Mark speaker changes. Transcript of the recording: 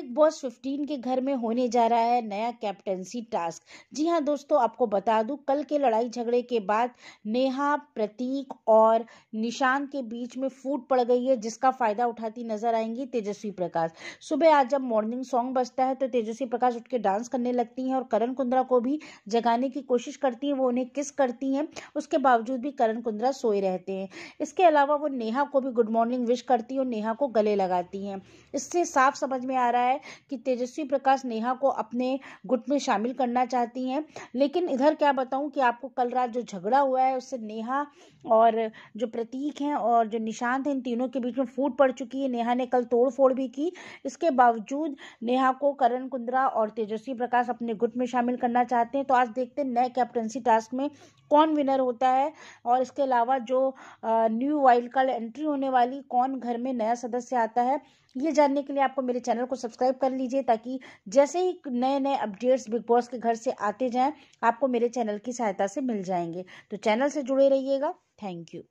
Speaker 1: big boss 15 के घर में होने जा रहा है नया कैप्टनसी टास्क जी हाँ दोस्तों आपको बता दूं कल के लड़ाई झगड़े के बाद नेहा प्रतीक और निशान के बीच में फूट पड़ गई है जिसका फायदा उठाती नजर आएंगी तेजस्वी प्रकाश सुबह आज जब मॉर्निंग सॉन्ग बजता है तो तेजस्वी प्रकाश उठ के डांस करने लगती हैं और करण कुंद्रा को भी जगाने की कोशिश करती हैं वो उन्हें किस करती हैं उसके बावजूद भी करण कुंद्रा सोए रहते हैं इसके अलावा वो नेहा को भी गुड मॉर्निंग विश करती है और नेहा को गले लगाती हैं इससे साफ समझ में आ रहा है है कि तेजस्वी प्रकाश नेहा को अपने गुट में शामिल करना चाहती हैं लेकिन इधर क्या बताऊं कि आपको कल रात जो झगड़ा हुआ है उससे नेहा और जो प्रतीक हैं और जो निशांत हैं इन तीनों के बीच में फूट पड़ चुकी है नेहा ने कल तोड़फोड़ भी की इसके बावजूद नेहा को करण कुंद्रा और तेजस्वी प्रकाश अपने गुट में शामिल करना चाहते हैं तो आज देखते हैं नए कैप्टनसी टास्क में कौन विनर होता है और इसके अलावा जो न्यू वाइल्ड कार्ड एंट्री होने वाली कौन घर में नया सदस्य आता है ये जानने के लिए आपको मेरे चैनल को सब्सक्राइब कर लीजिए ताकि जैसे ही नए नए अपडेट्स बिग बॉस के घर से आते जाएं आपको मेरे चैनल की सहायता से मिल जाएंगे तो चैनल से जुड़े रहिएगा थैंक यू